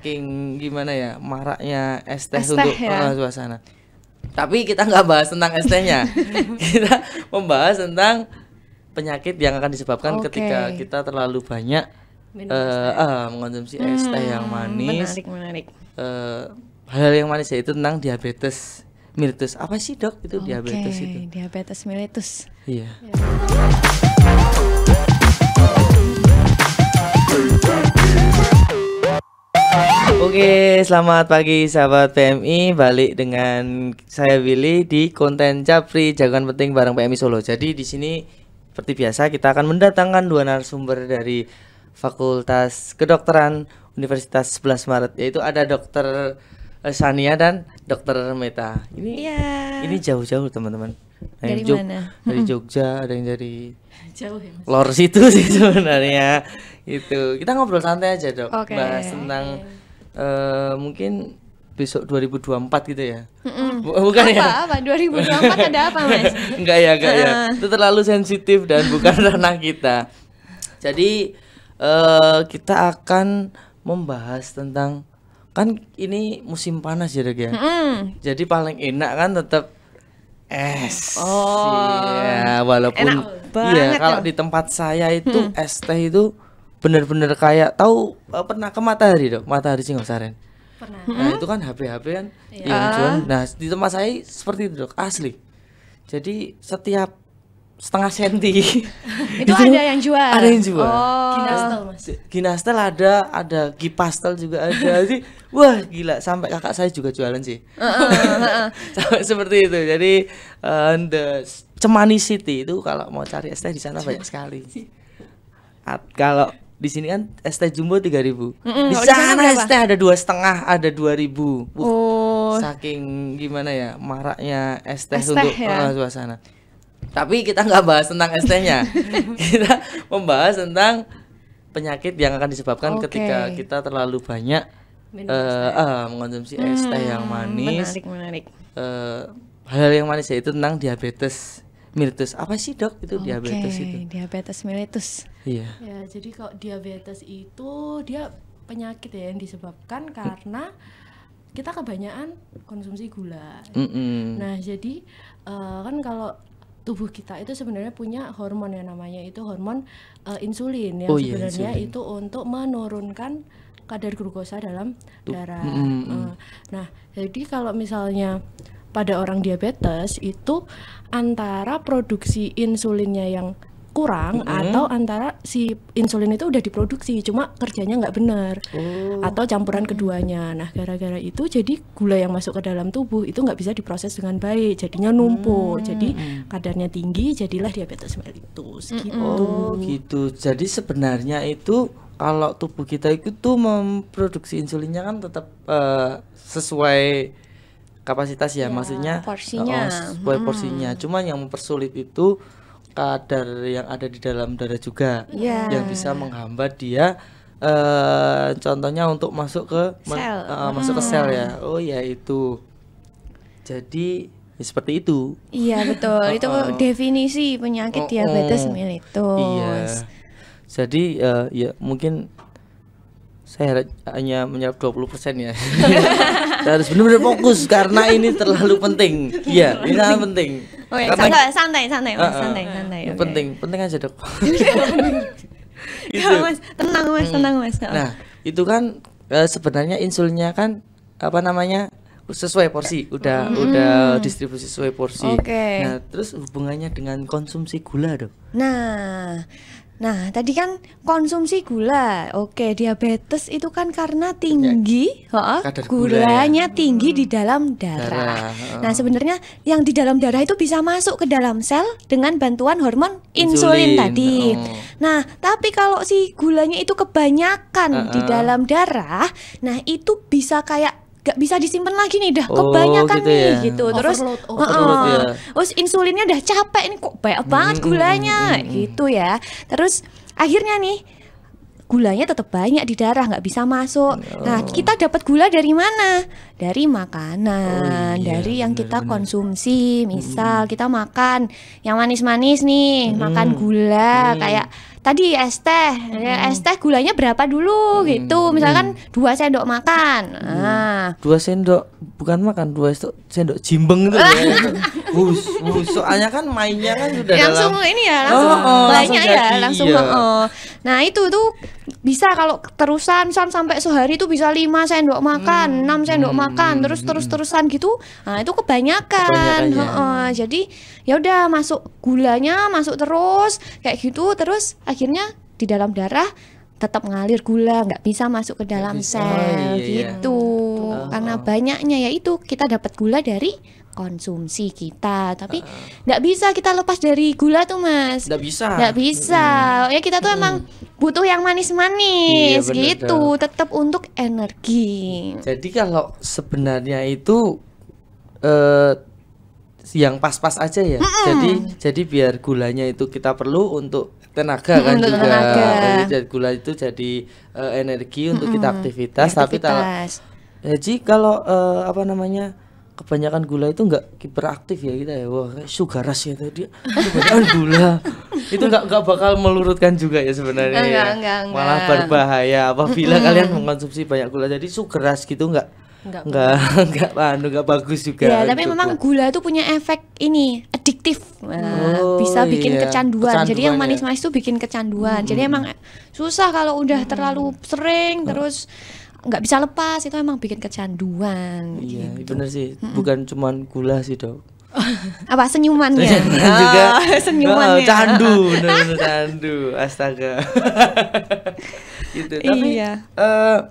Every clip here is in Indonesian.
saking gimana ya maraknya es teh untuk ya? uh, suasana. Tapi kita nggak bahas tentang es tehnya. kita membahas tentang penyakit yang akan disebabkan okay. ketika kita terlalu banyak uh, uh, mengonsumsi hmm, es teh yang hmm, manis. Menarik, menarik. Uh, hal yang manis yaitu tentang diabetes mellitus. Apa sih dok itu okay, diabetes itu? Diabetes mellitus. Iya. Yeah. Oke, selamat pagi sahabat PMI. Balik dengan saya Willy di konten Capri jangan Penting bareng PMI Solo. Jadi di sini seperti biasa kita akan mendatangkan dua narasumber dari Fakultas Kedokteran Universitas 11 Maret yaitu ada Dokter eh, Sania dan Dokter Meta. Ini ya. ini jauh-jauh teman-teman. dari yang mana? dari Jogja, ada yang dari jauh ya. Lor situ sih sebenarnya itu kita ngobrol santai aja dok okay. bahas tentang uh, mungkin besok 2024 gitu ya mm bukan apa, ya apa 2024 ada apa mas enggak ya enggak uh. ya ah. itu terlalu sensitif dan bukan ranah kita jadi uh, kita akan membahas tentang kan ini musim panas ya dok ya mm. jadi paling enak kan tetap es oh ya walaupun enak iya kalau di tempat saya itu mm. es teh itu bener-bener kayak tahu uh, pernah ke matahari dok matahari Singosaren pernah nah itu kan HP HP kan iya. yang jual nah di tempat saya seperti itu dok asli jadi setiap setengah senti itu ada yang jual ada yang jual oh. ginastel mas ginastel ada ada gipastel juga ada sih wah gila sampai kakak saya juga jualan sih sampai seperti itu jadi uh, the Cemani City itu kalau mau cari es teh di sana banyak sekali At, kalau di sini kan es teh jumbo tiga ribu di sana es teh ada dua setengah ada dua ribu oh. saking gimana ya maraknya es teh untuk ya. suasana tapi kita nggak bahas tentang es tehnya kita membahas tentang penyakit yang akan disebabkan okay. ketika kita terlalu banyak uh, uh, mengonsumsi hmm, es teh yang hmm, manis menarik menarik uh, hal-hal yang manis yaitu tentang diabetes mellitus apa sih dok itu okay, diabetes itu diabetes mellitus Iya. Ya, jadi kalau diabetes itu dia penyakit ya yang disebabkan hmm. karena kita kebanyakan konsumsi gula. Mm -mm. Nah, jadi uh, kan kalau tubuh kita itu sebenarnya punya hormon yang namanya itu hormon uh, insulin yang oh, iya, sebenarnya iya, insulin. itu untuk menurunkan kadar glukosa dalam darah. Mm -mm. Uh, nah, jadi kalau misalnya pada orang diabetes itu antara produksi insulinnya yang kurang mm -hmm. atau antara si insulin itu udah diproduksi cuma kerjanya nggak benar oh. atau campuran keduanya. Nah gara-gara itu jadi gula yang masuk ke dalam tubuh itu nggak bisa diproses dengan baik, jadinya numpuk, mm jadi kadarnya tinggi, jadilah diabetes mellitus. Mm -hmm. Gitu. Oh gitu. Jadi sebenarnya itu kalau tubuh kita itu tuh memproduksi insulinnya kan tetap uh, eh, sesuai kapasitas ya, ya maksudnya porsinya. Oh, sesuai hmm. porsinya. Cuman yang mempersulit itu kadar yang ada di dalam darah juga yeah. yang bisa menghambat dia uh, contohnya untuk masuk ke sel. Uh, hmm. masuk ke sel ya hmm. oh ya itu jadi ya seperti itu iya betul itu definisi penyakit diabetes uh, mellitus iya jadi uh, ya mungkin saya hanya menyerap 20% ya. saya harus benar-benar fokus karena ini terlalu penting. Iya, ini sangat penting. Oh, ya. santai, santai, santai, uh, santai, santai, santai. Okay. Penting, penting aja dok. Iya, iya, gitu. ya, mas, tenang mas, hmm. tenang mas. Nah, itu kan eh, sebenarnya insulinnya kan apa namanya sesuai porsi, udah hmm. udah distribusi sesuai porsi. Okay. Nah, terus hubungannya dengan konsumsi gula dok. Nah, Nah, tadi kan konsumsi gula. Oke, diabetes itu kan karena tinggi, ya, oh, gulanya tinggi hmm. di dalam darah. darah Nah, sebenarnya yang di dalam darah itu bisa masuk ke dalam sel dengan bantuan hormon insulin, insulin tadi. Oh. Nah, tapi kalau si gulanya itu kebanyakan uh -uh. di dalam darah, nah itu bisa kayak gak bisa disimpan lagi nih dah oh, kebanyakan gitu ya? nih ya. gitu terus overload, overload, uh Ya. terus insulinnya udah capek nih kok banyak hmm, banget hmm, gulanya hmm, hmm, gitu ya terus akhirnya nih gulanya tetap banyak di darah nggak bisa masuk oh. nah kita dapat gula dari mana dari makanan oh, iya, dari yang bener, kita bener. konsumsi hmm, misal hmm. kita makan yang manis-manis nih hmm. makan gula hmm. kayak tadi es teh hmm. Ya, es teh gulanya berapa dulu hmm. gitu misalkan hmm. dua sendok makan hmm. nah. dua sendok bukan makan dua sendok jimbeng itu Bus, bus, soalnya kan mainnya kan sudah langsung dalam... ini ya, langsung oh, oh, banyak langsung ya, jadi, langsung iya. Oh, oh. Nah, itu tuh bisa kalau terusan son sampai sehari itu bisa lima sendok makan, hmm. 6 sendok hmm. makan, terus terus-terusan gitu. Nah, itu kebanyakan. Ya. oh, oh, jadi ya udah masuk gulanya masuk terus kayak gitu terus akhirnya di dalam darah tetap ngalir gula nggak bisa masuk ke dalam sel oh, iya, iya, gitu iya. Oh. karena banyaknya yaitu kita dapat gula dari konsumsi kita tapi nggak uh. bisa kita lepas dari gula tuh mas nggak bisa nggak bisa mm. ya kita tuh mm. emang butuh yang manis-manis iya, gitu tetap untuk energi jadi kalau sebenarnya itu uh, yang pas-pas aja ya mm jadi jadi biar gulanya itu kita perlu untuk tenaga kan untuk juga tenaga. jadi gula itu jadi uh, energi untuk mm kita aktivitas, aktivitas. tapi kalau jadi kalau uh, apa namanya kebanyakan gula itu enggak hiperaktif ya kita ya wah sugar rush ya tadi kebanyakan gula itu enggak nggak bakal melurutkan juga ya sebenarnya ya. enggak, ya. Enggak, enggak. malah berbahaya apabila mm kalian mengkonsumsi banyak gula jadi sugar rush gitu enggak enggak enggak enggak, enggak, anu, nggak bagus juga ya tapi memang gula itu punya efek ini adiktif nah, oh, bisa bikin iya. kecanduan. kecanduan jadi yang ya. manis-manis itu bikin kecanduan hmm. jadi emang susah kalau udah hmm. terlalu sering terus nggak bisa lepas itu emang bikin kecanduan iya gitu. bener sih mm -mm. bukan cuman gula sih dok apa senyumannya iya, juga oh, senyumannya oh, candu bener -bener candu astaga gitu tapi iya. uh,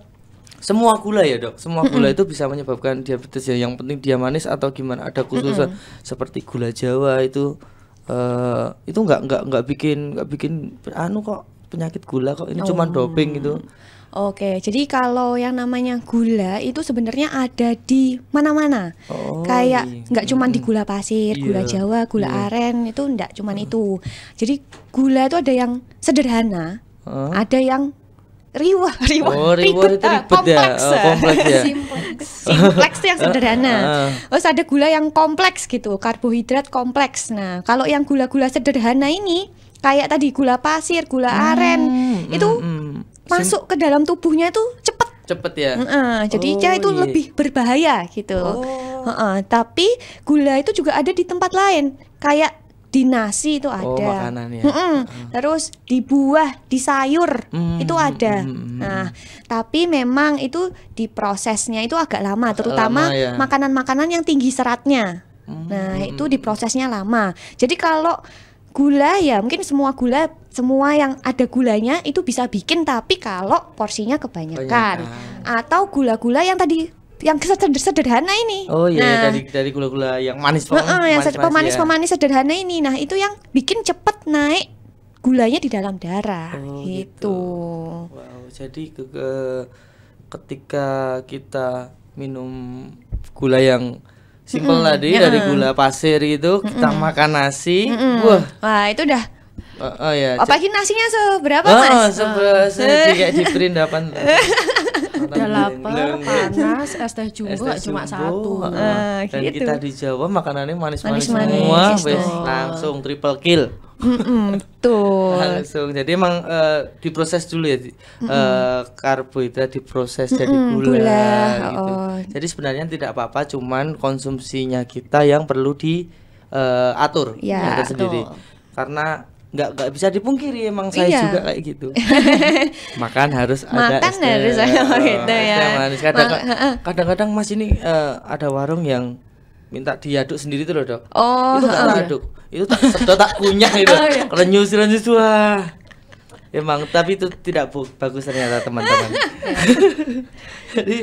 semua gula ya dok semua gula mm -mm. itu bisa menyebabkan diabetes ya yang penting dia manis atau gimana ada khusus mm -mm. seperti gula jawa itu uh, itu nggak nggak nggak bikin nggak bikin anu kok penyakit gula kok ini oh. cuma doping gitu Oke, jadi kalau yang namanya gula itu sebenarnya ada di mana-mana. Oh, Kayak iya. nggak cuma di gula pasir, iya, gula Jawa, gula iya. aren itu nggak cuma uh. itu. Jadi gula itu ada yang sederhana, uh. ada yang riwah, riwah, oh, ribet, ah, ribet kompleks, ya. Oh, kompleks ya. yang sederhana. Ah, ah. Terus ada gula yang kompleks gitu, karbohidrat kompleks. Nah, kalau yang gula-gula sederhana ini kayak tadi gula pasir, gula hmm, aren hmm, itu hmm, hmm masuk ke dalam tubuhnya itu cepet cepet ya mm jadi oh, ya itu yeah. lebih berbahaya gitu oh. uh -uh. tapi gula itu juga ada di tempat lain kayak di nasi itu oh, ada oh, makanan ya. mm Uh. terus di buah di sayur mm, itu ada mm, mm, nah tapi memang itu di prosesnya itu agak lama terutama ya. makanan-makanan ya. yang tinggi seratnya mm, nah mm. itu hmm, hmm. prosesnya lama jadi kalau gula ya mungkin semua gula semua yang ada gulanya itu bisa bikin tapi kalau porsinya kebanyakan Banyakan. atau gula-gula yang tadi yang sederhana ini. Oh iya, iya nah, dari dari gula-gula yang manis pemanis, uh, yang pemanis, pemanis, ya. pemanis sederhana ini. Nah, itu yang bikin cepet naik gulanya di dalam darah oh, gitu. gitu. Wow, jadi ke, ke ketika kita minum gula yang simpel mm -mm, tadi -mm. dari gula pasir itu, mm -mm. kita makan nasi, mm -mm. wah. Wah, itu udah Oh, oh ya. Apalagi oh, nasinya seberapa oh, mas? Oh, tiga diberin delapan. Udah lapar, panas, es teh jumbo cuma satu. uh, Dan gitu. kita di Jawa makanannya manis-manis semua, Oh. langsung triple kill. Mm-mm, tuh. langsung. Jadi emang uh, diproses dulu ya Mm-mm. uh, karbohidrat diproses Mm-mm, jadi gula, gula gitu. Oh. Jadi sebenarnya tidak apa-apa, cuman konsumsinya kita yang perlu di uh, atur iya, ya sendiri. Karena nggak nggak bisa dipungkiri emang saya iya. juga kayak gitu makan harus ada makan ada harus teh oh, gitu ya kadang-kadang mas ini uh, ada warung yang minta diaduk sendiri tuh loh dok oh, itu tak oh, aduk iya. itu tak sedot tak kunyah itu oh, iya. kalau renyus wah emang tapi itu tidak bagus ternyata teman-teman jadi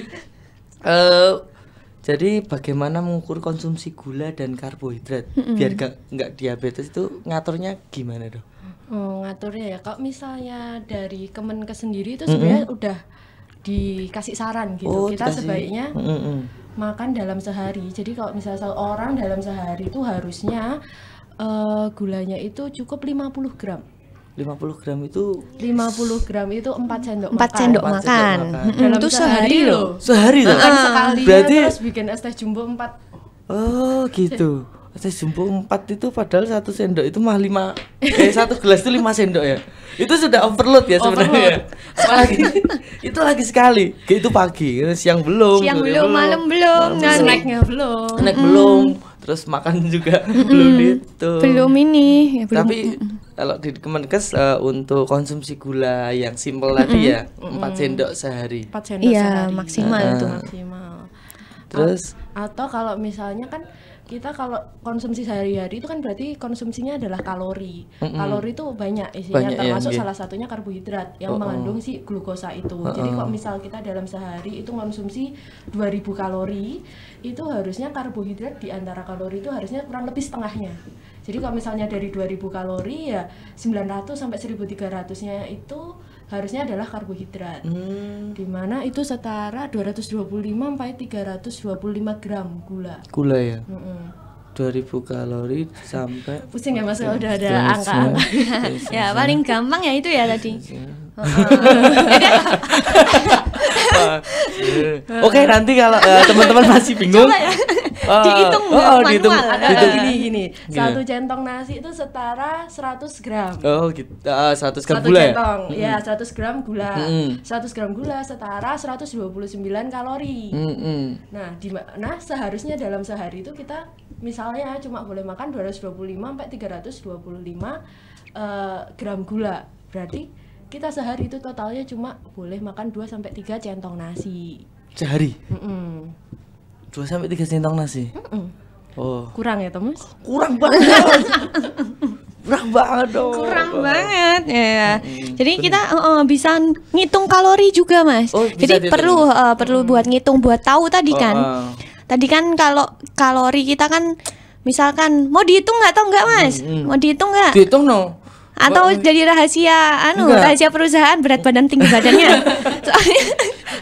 uh, jadi bagaimana mengukur konsumsi gula dan karbohidrat mm -hmm. biar gak nggak diabetes itu ngaturnya gimana dong? Oh, ngaturnya ya. Kalau misalnya dari Kemenkes sendiri itu sebenarnya mm -hmm. udah dikasih saran gitu. Oh, Kita dikasih. sebaiknya mm -hmm. makan dalam sehari. Jadi kalau misalnya orang dalam sehari itu harusnya uh, gulanya itu cukup 50 gram. 50 gram itu 50 gram itu 4 sendok 4 makan. sendok 4 makan. Sendok makan. Hmm, itu sehari, sehari loh. Sehari loh. Makan sekali ya, Berarti terus bikin es teh jumbo 4. Oh, gitu. Es teh jumbo 4 itu padahal satu sendok itu mah 5 eh satu gelas itu 5 sendok ya. Itu sudah overload ya sebenarnya. Apalagi ya? itu lagi sekali. Kayak itu pagi, siang belum. Siang belum, belum, malam belum, malam nah, snacknya belum. Snack belum. Mm terus makan juga belum itu belum ini ya, belum. tapi kalau di Kemenkes uh, untuk konsumsi gula yang simple tadi ya empat sendok sehari Empat sendok iya, sehari maksimal uh, itu maksimal terus A atau kalau misalnya kan kita kalau konsumsi sehari-hari itu kan berarti konsumsinya adalah kalori. Mm -hmm. Kalori itu banyak isinya banyak, iya, termasuk ya, salah satunya karbohidrat yang oh, oh. mengandung oh. si glukosa itu. Oh, Jadi oh. kalau misal kita dalam sehari itu konsumsi 2000 kalori, itu harusnya karbohidrat di antara kalori itu harusnya kurang lebih setengahnya. Jadi kalau misalnya dari 2000 kalori ya 900 sampai 1300-nya itu harusnya adalah karbohidrat. Hmm. Dimana itu setara 225 sampai 325 gram gula. Gula ya. Mm -hmm. 2000 kalori sampai pusing ya mas kalau udah ada angka ya paling gampang ya itu ya tadi Oke nanti kalau eh, teman-teman masih bingung uh, dihitung oh, manual. Dihitung, ada gini gini. Satu iya. centong nasi itu setara 100 gram. Oh, gitu. Uh, 100 gram Satu gula. Ya? centong. Ya, mm. ya 100 gram gula. Mm. -hmm. 100 gram gula setara 129 kalori. Mm -hmm. Nah, di nah seharusnya dalam sehari itu kita misalnya cuma boleh makan 225 sampai 325 uh, gram gula. Berarti kita sehari itu totalnya cuma boleh makan 2 sampai 3 centong nasi. Sehari? Mm -mm dua sampai tiga sentang nasi mm -mm. oh kurang ya Thomas kurang banget kurang banget dong kurang banget ya yeah. hmm, jadi bener. kita uh, bisa ngitung kalori juga mas oh, jadi perlu uh, perlu hmm. buat ngitung buat tahu tadi oh, kan uh. tadi kan kalau kalori kita kan misalkan mau dihitung nggak atau nggak mas hmm, hmm. mau dihitung nggak dihitung no atau jadi rahasia anu enggak. rahasia perusahaan berat badan tinggi badannya soalnya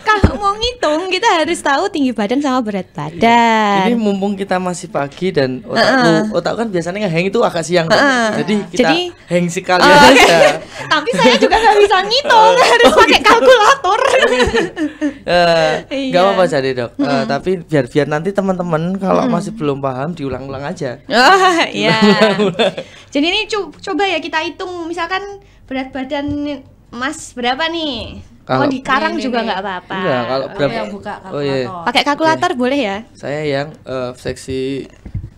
kalau mau ngitung kita harus tahu tinggi badan sama berat iya. badan ini mumpung kita masih pagi dan otak uh -uh. otak kan biasanya ngeheng itu agak siang uh -uh. jadi kita jadi, hang sekali uh, oh, okay. tapi saya juga nggak bisa ngitung uh, harus oh, pakai gitu. kalkulator eh, gak uh, iya. apa-apa jadi dok uh, hmm. tapi biar biar nanti teman-teman kalau hmm. masih belum paham diulang-ulang aja oh, iya jadi ini co coba ya kita hitung misalkan berat badan Mas berapa nih? kalau oh di karang ini, iya, iya, juga iya. nggak apa-apa. Enggak, kalau oh, berapa yang buka kalkulator. Oh, iya. Pakai kalkulator okay. boleh ya? Saya yang uh, seksi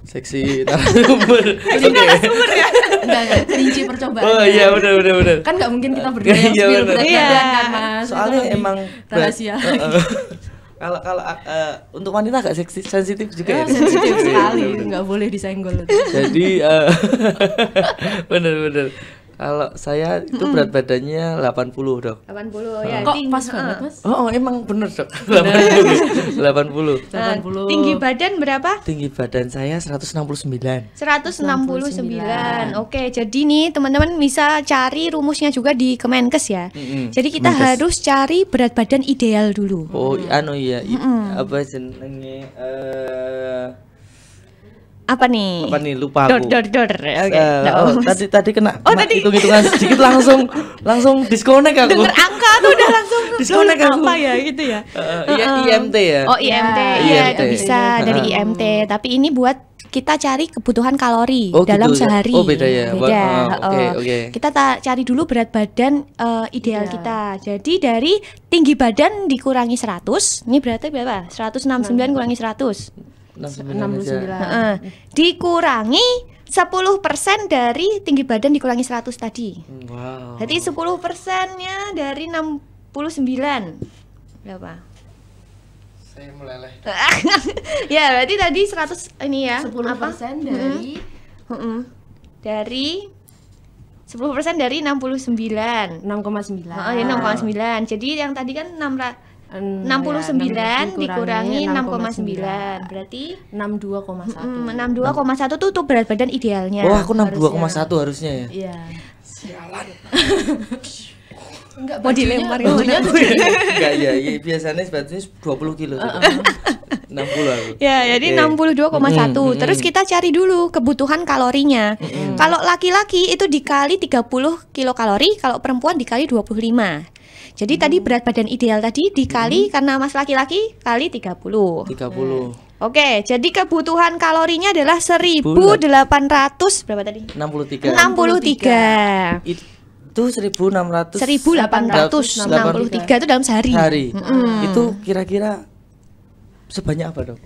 seksi narasumber. okay. narasumber ya. Enggak, rinci percobaan. Oh iya, benar benar benar. Kan nggak mungkin kita berdua yang spill berdua kan, Mas. Soalnya itu kan emang rahasia. Kalau kalau uh, untuk wanita agak seksi, sensitif juga ya. ya? Sensitif sekali, nggak boleh disenggol. Jadi uh, benar benar. Kalau saya itu mm -mm. berat badannya 80, Dok. 80 oh. ya. Kok tinggi. pas banget, uh. Mas? Oh, oh emang bener, Dok. Bener. 80. 80. 80. Uh, tinggi badan berapa? Tinggi badan saya 169. 169. 169. Oke, jadi nih teman-teman bisa cari rumusnya juga di Kemenkes ya. Mm -hmm. Jadi kita Menkes. harus cari berat badan ideal dulu. Oh, mm. anu ya. Mm -hmm. Apa jenenge uh, apa nih? Apa nih lupa aku. Dor dor dor. Oke. Okay. Uh, no. oh, tadi tadi kena, oh, kena oh, tadi. hitung-hitungan sedikit langsung langsung disconnect aku. Dengar angka tuh udah langsung disconnect aku. Apa ya gitu ya? Uh, iya uh, IMT ya. Oh IMT. Iya, iya itu bisa iya, dari IMT, iya. tapi ini buat kita cari kebutuhan kalori oh, gitu dalam gitu, sehari. Ya? Oh beda ya. Beda. Oh, okay, okay. Kita ta- cari dulu berat badan uh, ideal yeah. kita. Jadi dari tinggi badan dikurangi 100, ini berarti berapa? 169 nah. kurangi 100. 69, Uh, hmm. dikurangi 10% dari tinggi badan dikurangi 100 tadi. Wow. Jadi 10 nya dari 69 berapa? Saya meleleh. ya, berarti tadi 100 ini ya. 10% apa? Hmm. dari mm -mm. dari 10% dari 69. 6,9. Oh, ya 6,9. Jadi yang tadi kan 6 69 ya, dikurangi 6,9 berarti 62,1 mm, 62,1 tuh tuh berat badan idealnya oh aku 62,1 harusnya. harusnya ya iya sialan Enggak, mau dilempar ya bajunya enggak ya, ya biasanya sepatunya 20 kilo gitu. Uh -uh. 60 aku. Ya, jadi okay. 62,1. Mm -hmm. Terus kita cari dulu kebutuhan kalorinya. Mm -hmm. Kalau laki-laki itu dikali 30 kilokalori, kalau perempuan dikali 25. Jadi hmm. tadi berat badan ideal tadi dikali hmm. karena mas laki-laki kali 30. 30. Hmm. Oke, jadi kebutuhan kalorinya adalah 1800 berapa tadi? 63. 63. 63. itu 1600 1863 63. itu dalam sehari. Hari. Hmm. Itu kira-kira sebanyak apa dong?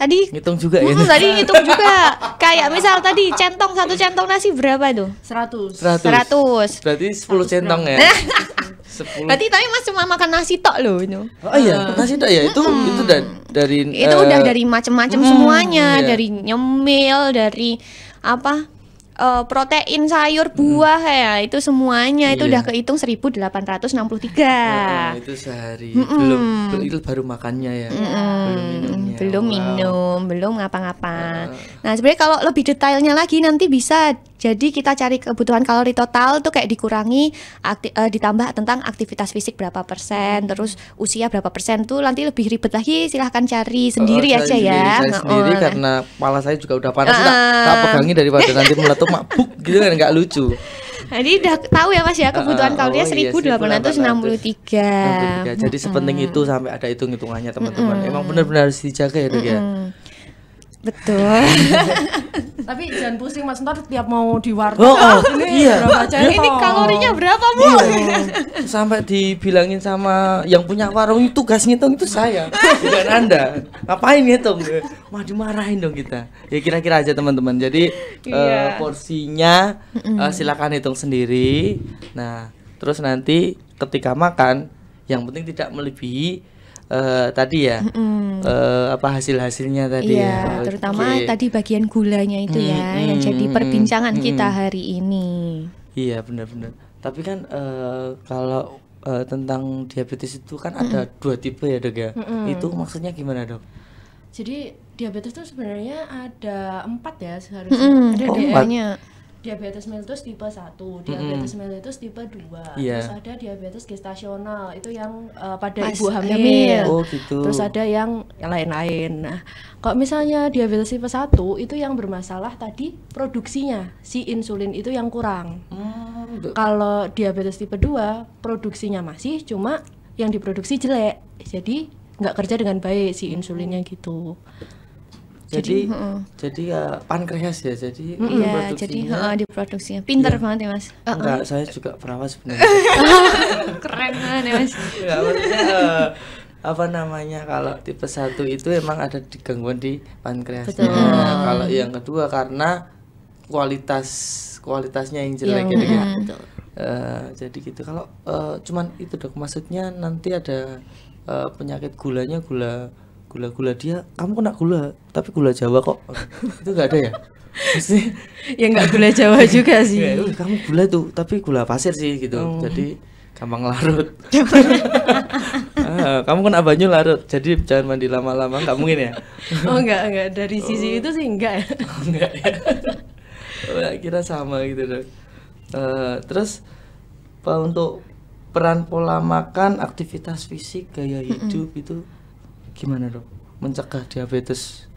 Tadi ngitung juga ya. Hmm, tadi ngitung juga. Kayak misal tadi centong satu centong nasi berapa tuh? 100. 100. 100. Berarti 10 100 centong ya. 10. Berarti tapi Mas cuma makan nasi tok loh itu. Oh iya, ah. nasi tok ya. Itu mm. itu da dari Itu uh, udah eh, dari macam-macam mm, semuanya, iya. dari nyemil, dari apa? Uh, protein sayur mm. buah hmm. ya itu semuanya iya. itu udah kehitung 1863 Uh, nah, itu sehari mm -mm. belum itu baru makannya ya mm belum minumnya belum wow. minum belum ngapa-ngapa uh. nah sebenarnya kalau lebih detailnya lagi nanti bisa jadi kita cari kebutuhan kalori total tuh kayak dikurangi akti, uh, ditambah tentang aktivitas fisik berapa persen, terus usia berapa persen tuh nanti lebih ribet lagi silahkan cari eh, sendiri uh, aja ya. sendiri, ya. Saya sendiri oh, karena kepala saya juga udah panas uh, tak, pegangi dari pada nanti meletup mabuk gitu kan nggak lucu. Jadi nah, udah tahu ya Mas ya kebutuhan uh, kalorinya oh, 1863. Iya, Jadi mm -hmm. sepenting itu sampai ada hitung-hitungannya teman-teman. Mm Emang benar-benar harus dijaga ya, mm -hmm. ya. Betul. Tapi jangan pusing Mas entar tiap mau di warteg. Oh, oh, ini iya. berapa Ini kalorinya berapa, Bu? Iya. Sampai dibilangin sama yang punya warung itu gas ngitung itu saya, bukan Anda. Ngapain ngitung? Mau dimarahin dong kita. Ya kira-kira aja teman-teman. Jadi iya. uh, porsinya uh, silakan hitung sendiri. Nah, terus nanti ketika makan yang penting tidak melebihi uh, tadi ya mm -hmm. uh, apa hasil hasilnya tadi iya, ya, ya. terutama okay. tadi bagian gulanya itu mm -hmm. ya yang jadi perbincangan mm -hmm. kita hari ini iya benar-benar tapi kan uh, kalau uh, tentang diabetes itu kan mm -hmm. ada dua tipe ya dok ya mm -hmm. itu maksudnya gimana dok jadi diabetes itu sebenarnya ada empat ya seharusnya mm -hmm. ada oh, empat diabetes mellitus tipe 1, diabetes mm mellitus tipe 2, yeah. terus ada diabetes gestasional itu yang uh, pada Mas, ibu hamil. Oh, gitu. Terus ada yang lain-lain. Nah, kalau misalnya diabetes tipe 1 itu yang bermasalah tadi produksinya si insulin itu yang kurang. Mm. Kalau diabetes tipe 2 produksinya masih cuma yang diproduksi jelek. Jadi nggak kerja dengan baik si insulinnya hmm. gitu jadi jadi, uh, jadi ya pankreas ya jadi iya jadi uh, diproduksinya pinter ya. banget ya mas uh, enggak uh. saya juga perawat sebenarnya keren banget ya mas ya, maksudnya, uh, apa namanya kalau tipe satu itu emang ada di gangguan di pankreasnya nah, kalau yang kedua karena kualitas kualitasnya yang jelek iya, gitu ya, Uh, jadi gitu kalau uh, cuman itu dok maksudnya nanti ada uh, penyakit gulanya gula gula-gula dia kamu kena gula tapi gula Jawa kok itu nggak ada ya Mesti ya nggak gula Jawa juga iya, sih kamu gula tuh tapi gula pasir sih gitu oh. jadi gampang larut ah, kamu kena banyu larut jadi jangan mandi lama-lama nggak mungkin ya oh nggak nggak dari oh. sisi oh. itu sih enggak ya enggak oh, ya oh, kira sama gitu dong uh, eh, terus untuk peran pola makan aktivitas fisik gaya hidup mm -hmm. itu gimana dok mencegah diabetes?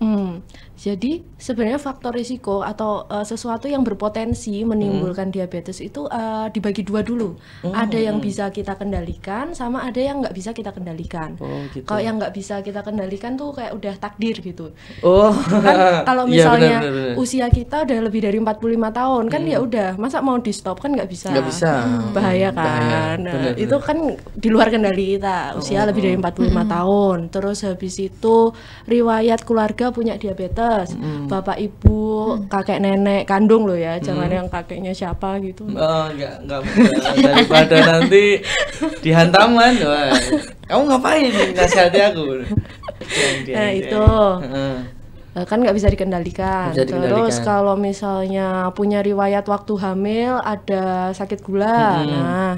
Hmm, jadi sebenarnya faktor risiko atau uh, sesuatu yang berpotensi menimbulkan hmm. diabetes itu uh, dibagi dua dulu. Hmm. Ada yang bisa kita kendalikan, sama ada yang nggak bisa kita kendalikan. Oh, gitu. Kalau yang nggak bisa kita kendalikan tuh kayak udah takdir gitu. Oh. Kan iya, kalau misalnya ya, benar, benar, benar. usia kita udah lebih dari 45 tahun kan ya hmm. udah, masa mau di stop kan nggak bisa. Nggak bisa. Hmm. Bahaya hmm, kan. Bahaya. Nah, benar, itu kan di luar kendali kita. Usia oh, lebih oh, dari 45 hmm. tahun. Terus habis itu riwayat keluarga punya diabetes jelas mm. bapak ibu mm. kakek nenek kandung loh ya jangan mm. yang kakeknya siapa gitu oh nggak nggak daripada nanti dihantaman doang. kamu ngapain nasihatnya aku nah itu eh, kan nggak bisa dikendalikan. Bisa Terus kalau misalnya punya riwayat waktu hamil ada sakit gula, hmm. nah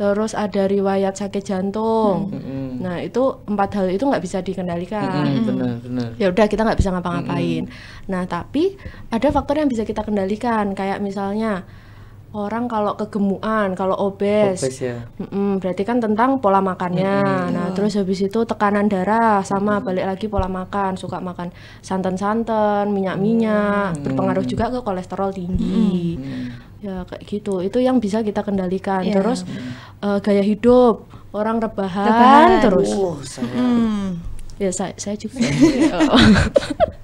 terus ada riwayat sakit jantung. Mm -hmm. Nah itu empat hal itu nggak bisa dikendalikan. Mm -hmm. hmm ya udah kita nggak bisa ngapa-ngapain. Mm -hmm. Nah tapi ada faktor yang bisa kita kendalikan kayak misalnya orang kalau kegemukan, kalau obes, obes ya. mm -mm, berarti kan tentang pola makannya. Mm -hmm. Nah yeah. terus habis itu tekanan darah sama mm -hmm. balik lagi pola makan, suka makan santan-santan, minyak-minyak, mm -hmm. berpengaruh juga ke kolesterol tinggi. Mm -hmm ya kayak gitu itu yang bisa kita kendalikan yeah. terus uh, gaya hidup orang rebahan, rebahan. terus oh, saya. Hmm. ya saya saya juga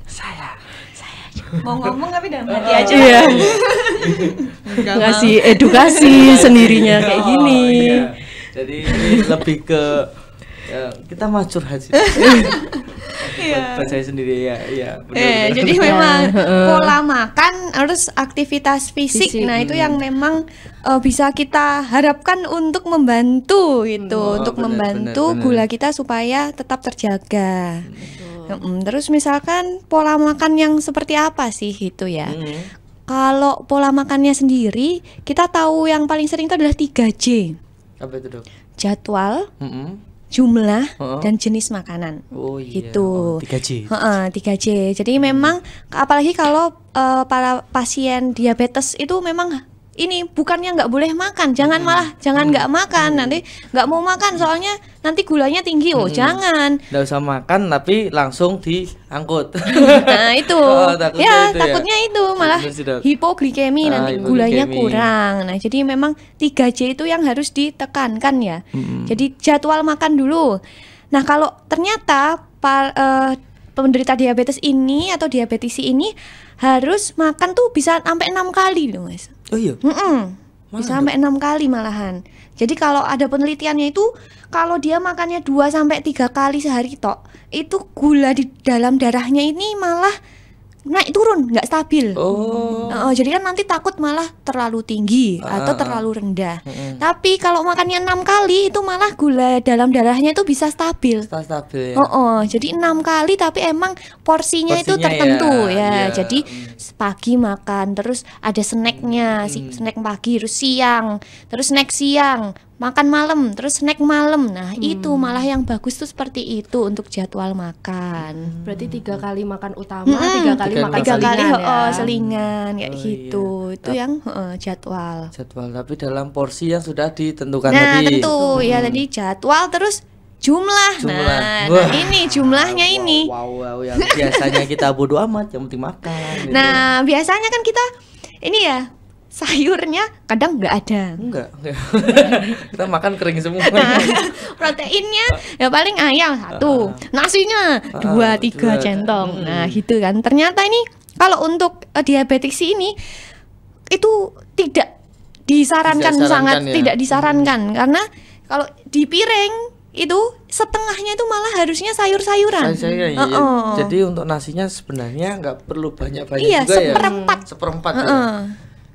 saya saya mau ngomong tapi dalam hati iya. aja iya. ngasih edukasi sendirinya kayak oh, gini oh, iya. jadi lebih ke ya, kita mah curhat sih iya. saya sendiri ya, ya. Eh, jadi iya. memang pola makan harus aktivitas fisik. fisik. Nah, itu yang hmm. memang uh, bisa kita harapkan untuk membantu gitu, hmm. oh, untuk bener, membantu bener, gula kita supaya tetap terjaga. Hmm, terus misalkan pola makan yang seperti apa sih itu ya? Hmm. Kalau pola makannya sendiri, kita tahu yang paling sering itu adalah 3J. Jadwal, -hmm jumlah uh -uh. dan jenis makanan. Oh iya. Gitu. Oh, 3J. Uh -uh, 3J. Jadi hmm. memang apalagi kalau uh, para pasien diabetes itu memang ini bukannya nggak boleh makan jangan hmm. malah jangan nggak hmm. makan nanti nggak mau makan soalnya nanti gulanya tinggi oh hmm. jangan nggak usah makan tapi langsung diangkut nah itu oh, takut ya itu takutnya ya? itu ya. malah hipoglikemi ah, nanti hipoglikemi. gulanya kurang nah jadi memang 3 C itu yang harus ditekankan ya hmm. jadi jadwal makan dulu nah kalau ternyata par, uh, penderita diabetes ini atau diabetisi ini harus makan tuh bisa sampai enam kali loh mas Oh iya. Mm -mm. bisa sampai enam kali malahan. Jadi kalau ada penelitiannya itu kalau dia makannya 2 sampai tiga kali sehari tok, itu gula di dalam darahnya ini malah naik turun nggak stabil. Oh. Uh, jadi kan nanti takut malah terlalu tinggi uh, atau terlalu rendah. Uh, uh. Tapi kalau makannya enam kali itu malah gula dalam darahnya itu bisa stabil. stabil. Ya. Oh, oh. Jadi enam kali tapi emang porsinya, porsinya itu tertentu ya. ya. ya. Jadi pagi makan terus ada snacknya, hmm. snack pagi terus siang, terus snack siang, makan malam, terus snack malam. Nah, hmm. itu malah yang bagus tuh seperti itu untuk jadwal makan. Hmm. Berarti tiga kali makan utama, hmm. tiga kali tiga makan tiga kali selingan, ya? oh, selingan kayak oh, gitu. Iya. Itu yang uh, jadwal. Jadwal tapi dalam porsi yang sudah ditentukan nah, tadi. tentu ya, hmm. ya tadi jadwal terus jumlah. Nah, jumlah. Nah, nah ini jumlahnya wow, ini. Wow, wow, yang biasanya kita bodoh amat, yang penting makan. Gitu. Nah, biasanya kan kita ini ya sayurnya kadang nggak ada enggak, kita makan kering semua nah, proteinnya ya paling ayam satu uh, nasinya uh, dua tiga dua. centong hmm. nah gitu kan ternyata ini kalau untuk uh, diabetes ini itu tidak disarankan, disarankan sangat ya. tidak disarankan hmm. karena kalau di piring itu setengahnya itu malah harusnya sayur-sayuran. Sayur-sayuran. Uh -oh. Ya. Jadi untuk nasinya sebenarnya nggak perlu banyak-banyak iya, juga seperempat. ya. Seperempat. Mm, seperempat. Uh -uh. Ya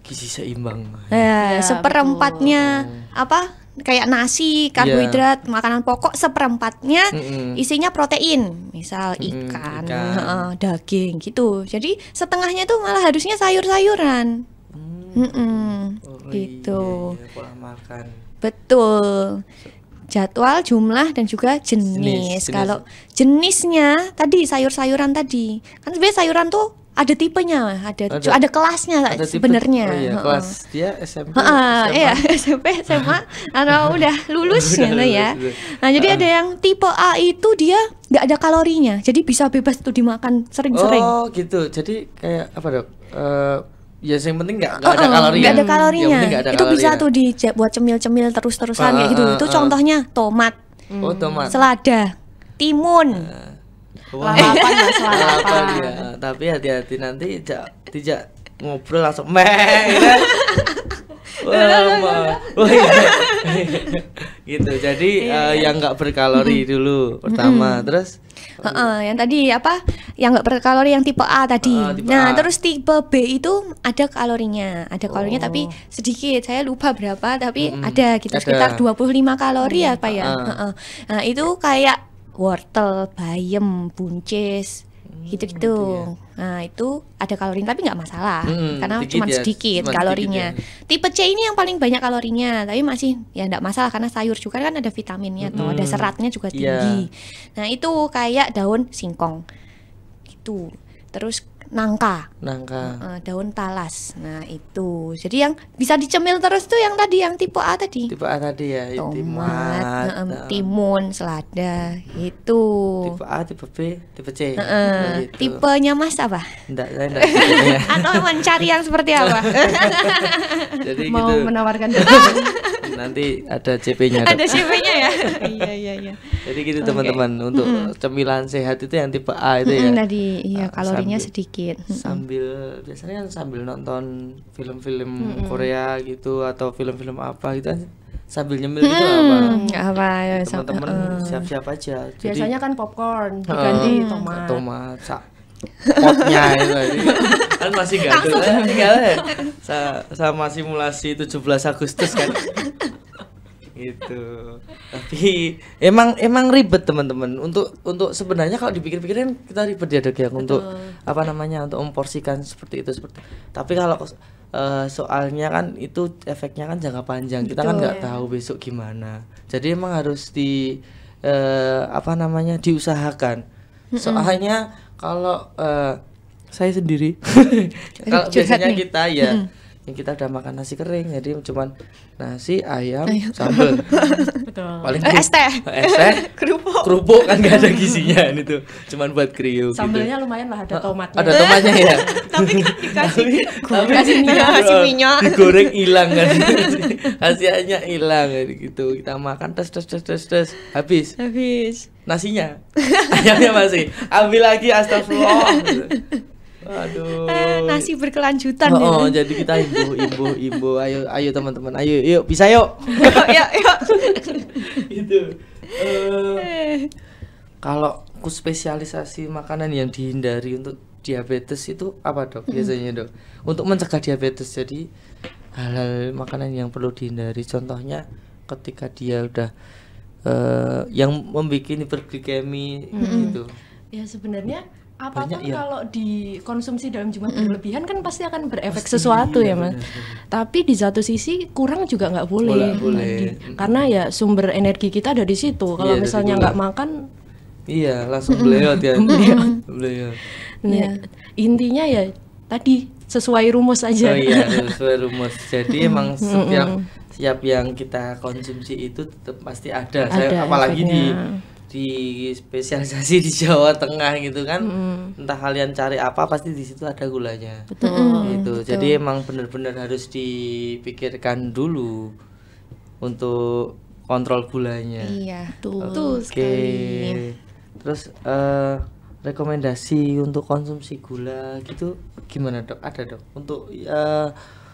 gizi seimbang. Ya, ya seperempatnya betul. apa? Kayak nasi, karbohidrat, yeah. makanan pokok seperempatnya mm -hmm. isinya protein, misal ikan, mm ikan. Uh, daging gitu. Jadi setengahnya tuh malah harusnya sayur-sayuran. Mm. Mm hmm Oh, iya, gitu. Iya, iya, makan. Betul. Jadwal, jumlah dan juga jenis. jenis, jenis. Kalau jenisnya tadi sayur-sayuran tadi, kan sebenarnya sayuran tuh ada tipenya, ada ada, ada kelasnya sebenarnya. oh iya, uh -uh. kelas dia SMP. Uh -uh, SMA. Iya, SMP, SMA atau udah lulus gitu ya. nah, jadi uh ada yang tipe A itu dia nggak ada kalorinya. Jadi bisa bebas tuh dimakan sering-sering. Oh, gitu. Jadi kayak apa, Dok? Uh, ya yang penting nggak uh, ada kalorinya nggak ada kalorinya hmm, ada itu kalorinya. bisa tuh di buat cemil-cemil terus-terusan uh, kayak gitu ah, ah, itu ah, contohnya tomat oh tomat selada timun uh lalapan mas lalapan ya. tapi hati-hati nanti tidak tidak ngobrol langsung meh gitu kan. iya, iya, Wah, iya. wah, gitu. Jadi iya, uh, yang nggak berkalori -hmm. dulu pertama, -hmm. terus uh, uh, yang tadi apa? Yang nggak berkalori yang tipe A tadi. Uh, tipe nah, A. terus tipe B itu ada kalorinya, ada kalorinya oh. tapi sedikit. Saya lupa berapa, tapi -hmm. ada gitu sekitar 25 kalori oh, kalori apa ya? Uh. Uh -uh. Nah, itu kayak wortel, bayam, buncis, hmm, gitu-gitu. Hmm, ya. Nah itu ada kalorinya tapi nggak masalah hmm, karena cuma ya, sedikit kalorinya. Sedikit ya. Tipe C ini yang paling banyak kalorinya tapi masih ya nggak masalah karena sayur juga kan ada vitaminnya hmm, ada seratnya juga iya. tinggi. Yeah. Nah itu kayak daun singkong gitu. Terus nangka. Nangka. Uh, daun talas. Nah, itu. Jadi yang bisa dicemil terus tuh yang tadi yang tipe A tadi. Tipe A tadi ya, tomat, uh, um, timun, selada, itu. Tipe A, tipe B, tipe C. Uh, gitu. Tipenya Mas apa? Tidak, saya enggak. enggak ya. Atau mencari yang seperti apa? Jadi Mau gitu. menawarkan nanti ada CP-nya. Ada CP-nya ya. iya iya iya. Jadi gitu teman-teman okay. untuk cemilan sehat itu yang tipe A itu mm -hmm, ya. iya ah, kalorinya sedikit sedikit sambil biasanya kan sambil nonton film-film -hmm. Korea gitu atau film-film apa gitu kan, sambil nyemil gitu apa apa ya teman-teman uh, siap-siap aja Jadi, biasanya kan popcorn diganti uh, tomat tomat sa potnya itu kan masih gak ada tinggal ya. sa sama simulasi 17 Agustus kan gitu tapi emang emang ribet teman-teman untuk untuk sebenarnya kalau dipikir-pikirin kita ribet ya dok ya untuk apa namanya untuk memporsikan seperti itu seperti tapi kalau uh, soalnya kan itu efeknya kan jangka panjang Betul, kita kan nggak ya. tahu besok gimana jadi emang harus di uh, apa namanya diusahakan soalnya kalau uh, saya sendiri kalau biasanya kita ya mm ini kita udah makan nasi kering jadi cuman nasi ayam, ayam. sambal paling eh, es teh eh, es teh kerupuk kerupuk kan gak ada gizinya ini tuh cuman buat kriuk gitu. sambelnya gitu. lumayan lah ada tomatnya ada tomatnya ya tapi dikasih tapi kasih minyak minyak digoreng hilang kan hasilnya hilang gitu kita makan tes tes tes tes tes habis habis nasinya ayamnya masih ambil lagi astagfirullah Aduh. Eh, nasi berkelanjutan oh, Oh, jadi kita ibu-ibu-ibu, ayo ayo teman-teman ayo yuk bisa yuk. yuk yuk. Itu. Uh, eh, eh. kalau ku spesialisasi makanan yang dihindari untuk diabetes itu apa dok biasanya dok untuk mencegah diabetes jadi hal-hal makanan yang perlu dihindari contohnya ketika dia udah uh, yang membuat hiperglikemi mm -hmm. gitu ya sebenarnya apapun ya. kalau dikonsumsi dalam jumlah berlebihan kan pasti akan berefek pasti, sesuatu ya mas. Tapi di satu sisi kurang juga nggak boleh, boleh, nah, karena ya sumber energi kita ada di situ. Kalau iya, misalnya nggak makan, iya langsung beliau ya. beliau. ya. Nah, iya. intinya ya tadi sesuai rumus aja. Oh iya sesuai rumus. Jadi emang setiap setiap yang kita konsumsi itu tetap pasti ada. ada Saya apalagi efeknya. di di spesialisasi di Jawa Tengah gitu kan mm. entah kalian cari apa pasti di situ ada gulanya betul gitu betul. jadi emang benar-benar harus dipikirkan dulu untuk kontrol gulanya iya betul oke sekali terus uh, rekomendasi untuk konsumsi gula gitu gimana dok ada dok untuk uh,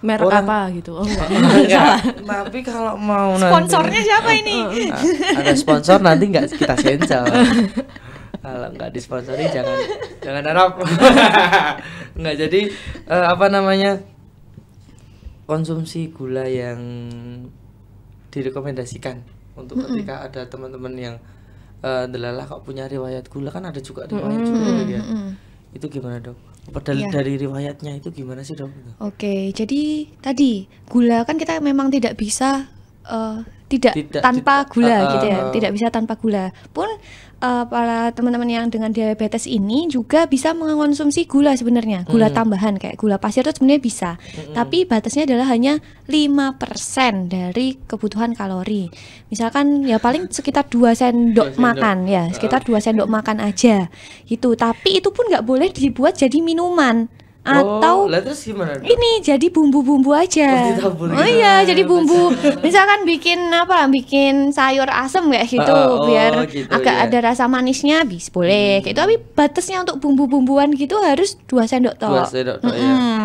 merek orang, apa gitu oh enggak tapi kalau mau sponsornya nanti, siapa ini eh, eh, eh. Nah, ada sponsor nanti nggak kita sensor kalau nggak disponsori jangan jangan harap nggak jadi uh, apa namanya konsumsi gula yang direkomendasikan untuk ketika mm -hmm. ada teman-teman yang uh, delalah kok punya riwayat gula kan ada juga riwayat mm -hmm. juga gitu ya mm -hmm itu gimana dok? Padahal ya. dari riwayatnya itu gimana sih dok? Oke, jadi tadi gula kan kita memang tidak bisa uh, tidak, tidak tanpa tidak, gula uh, gitu ya, ah, ah. tidak bisa tanpa gula. Pun uh, para teman-teman yang dengan diabetes ini juga bisa mengonsumsi gula sebenarnya, gula hmm. tambahan kayak gula pasir itu sebenarnya bisa. Hmm. Tapi batasnya adalah hanya 5% dari kebutuhan kalori. Misalkan ya paling sekitar 2 sendok, 2 sendok. makan ya, sekitar 2 sendok makan aja. Gitu. Tapi itu pun nggak boleh dibuat jadi minuman atau oh, terus gimana? Dong? Ini jadi bumbu-bumbu aja. Oh, oh iya, jadi bumbu. misalkan bikin apa? Bikin sayur asem kayak ah, gitu oh, oh, biar gitu, agak iya. ada rasa manisnya bis boleh. Hmm. Kayak itu tapi batasnya untuk bumbu-bumbuan gitu harus dua sendok toh Dua sendok toh -hmm. ya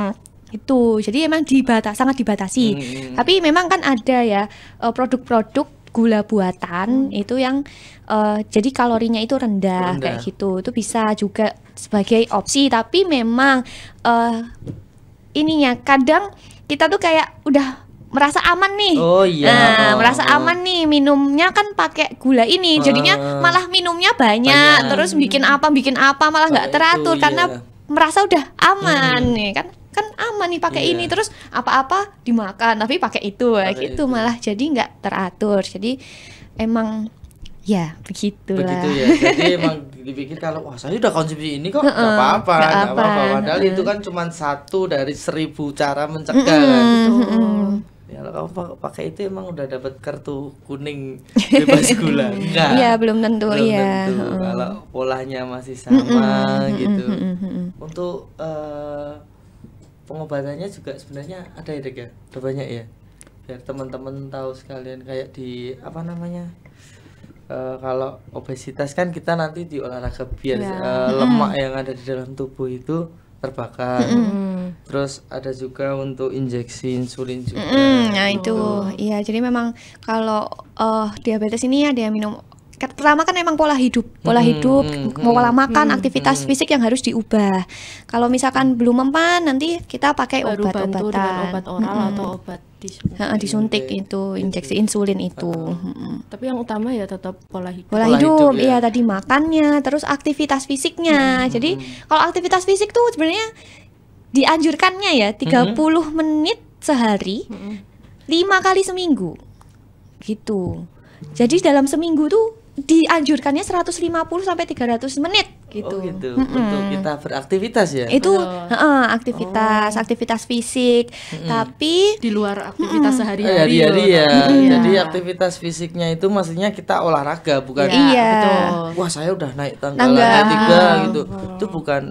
itu jadi emang dibatas sangat dibatasi hmm, hmm. tapi memang kan ada ya eh, produk-produk gula buatan hmm. itu yang uh, jadi kalorinya itu rendah, rendah kayak gitu itu bisa juga sebagai opsi tapi memang uh, ininya kadang kita tuh kayak udah merasa aman nih. Oh iya. Nah, oh, oh. merasa oh. aman nih minumnya kan pakai gula ini. Ah. Jadinya malah minumnya banyak, banyak, terus bikin apa bikin apa malah nggak nah, teratur itu, karena iya. merasa udah aman hmm. nih ya kan. Kan aman nih pakai iya. ini terus apa-apa dimakan tapi pakai itu kayak gitu itu. malah jadi nggak teratur. Jadi emang Ya, begitulah. Begitu ya. Jadi emang dipikir kalau wah saya udah konsumsi ini kok nggak uh-uh, apa-apa, nggak apa-apa. Padahal uh-uh. itu kan cuma satu dari seribu cara mencegah uh-uh, gitu. Uh-uh. kalau kamu pakai itu emang udah dapat kartu kuning bebas gula. Enggak. Iya, belum tentu belum ya. Tentu. Kalau polanya masih sama uh-uh, gitu. Uh-uh, Untuk uh, pengobatannya juga sebenarnya ada ya, Dek ya. banyak ya. Biar teman-teman tahu sekalian kayak di apa namanya? Eh, kalau obesitas kan kita nanti di olahraga biar yeah. Iya. uh, mm lemak yang ada di dalam tubuh itu terbakar. mm Terus ada juga untuk injeksi insulin juga. mm Nah itu, gitu. iya. Jadi memang kalau uh, diabetes ini ada yang minum pertama kan emang pola hidup, pola mm-hmm. hidup, hmm, pola makan, hmm, aktivitas hmm. fisik yang harus diubah. Kalau misalkan mm-hmm. belum mempan, nanti kita pakai obat-obatan, obat oral hmm. atau obat disuntik, disuntik itu injeksi insulin itu. Hmm. Tapi yang utama ya tetap pola hidup. Pola hidup, ya. iya ya, tadi makannya, terus aktivitas fisiknya. Hmm, Jadi kalau aktivitas fisik tuh sebenarnya dianjurkannya ya 30 hmm. menit sehari, hmm. kali seminggu. Gitu. Jadi dalam seminggu tuh dianjurkannya 150 sampai 300 menit gitu. Oh gitu. Mm -mm. Untuk kita beraktivitas ya. Itu oh. uh, aktivitas, oh. aktivitas fisik. Mm -mm. Tapi di luar aktivitas mm -mm. sehari-hari. Iya, hari ya. Iya. Jadi aktivitas fisiknya itu maksudnya kita olahraga bukan Iya. iya. Wah, saya udah naik tangga, tangga. tiga ah. gitu. Oh. Itu bukan